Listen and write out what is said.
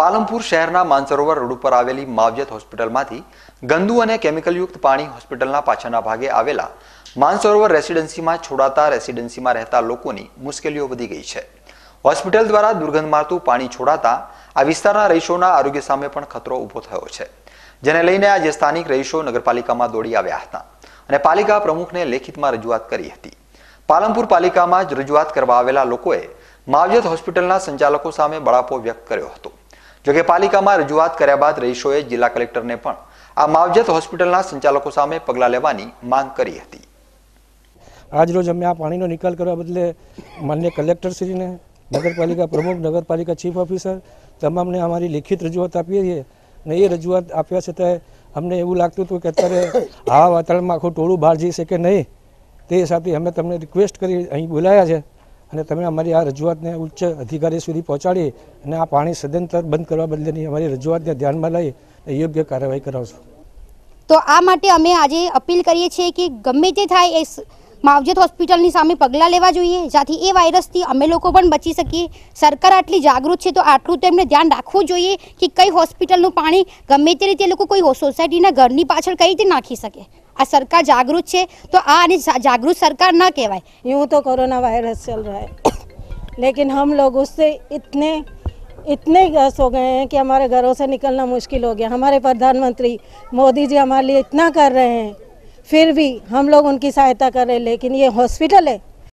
પાલમપુર શહેરના માનસરોવર રોડ ઉપર આવેલી માવજત હોસ્પિટલમાંથી ગંદુ અને કેમિકલયુક્ત પાણી હોસ્પિટલના પાછળના ભાગે આવેલા માનસરોવર રેસિડેન્સીમાં છોડાતા રેસિડેન્સીમાં રહેતા લોકોની મુશ્કેલીઓ વધી ગઈ છે હોસ્પિટલ દ્વારા દુર્ગંધ મારતું પાણી છોડાતા આ વિસ્તારના રહીશોના આરોગ્ય સામે પણ ખતરો ઊભો થયો છે જેને લઈને આજે સ્થાનિક રહીશો નગરપાલિકામાં દોડી આવ્યા હતા અને પાલિકા પ્રમુખને લેખિતમાં રજૂઆત કરી હતી પાલમપુર પાલિકામાં જ રજૂઆત કરવા આવેલા લોકોએ માવજત હોસ્પિટલના સંચાલકો સામે બળાપો વ્યક્ત કર્યો હતો જોકે પાલિકામાં રજૂઆત કર્યા બાદ રહીશોએ જિલ્લા કલેક્ટરને પણ આ માવજત હોસ્પિટલના સંચાલકો સામે પગલાં લેવાની માંગ કરી હતી આજરોજ અમે આ પાણીનો નિકાલ કરવા બદલે માન્ય કલેક્ટરશ્રીને નગરપાલિકા પ્રમુખ નગરપાલિકા ચીફ ઓફિસર તમામને અમારી લિખિત રજૂઆત આપીએ છીએ અને એ રજૂઆત આપ્યા છતાંય અમને એવું લાગતું હતું કે અત્યારે આ વાતાવરણમાં આખું ટોળું બહાર જઈ શકે નહીં તે સાથે અમે તમને રિક્વેસ્ટ કરી અહીં બોલાયા છે અને તમે અમારી આ રજૂઆતને ઉચ્ચ અધિકારી સુધી પહોંચાડી અને આ પાણી સદંતર બંધ કરવા બદલેની અમારી રજૂઆતને ધ્યાનમાં લઈ યોગ્ય કાર્યવાહી કરાવશો તો આ માટે અમે આજે અપીલ કરીએ છીએ કે ગમે તે થાય એ માવજત હોસ્પિટલની સામે પગલાં લેવા જોઈએ જ્યાંથી એ વાયરસથી અમે લોકો પણ બચી શકીએ સરકાર આટલી જાગૃત છે તો આટલું તો એમને ધ્યાન રાખવું જોઈએ કે કઈ હોસ્પિટલનું પાણી ગમે તે રીતે લોકો કોઈ સોસાયટીના ઘરની પાછળ કઈ રીતે નાખી શકે આ સરકાર જાગૃત છે તો આ जागरूक જાગૃત સરકાર कहवाए કહેવાય એવું તો કોરોના વાયરસ रहा है लेकिन हम लोग उससे इतने इतने ग्रस्त ગયે गए हैं कि हमारे घरों से निकलना मुश्किल हो गया हमारे प्रधानमंत्री मोदी जी हमारे लिए इतना फिर भी हम लोग उनकी सहायता करें लेकिन ये हॉस्पिटल है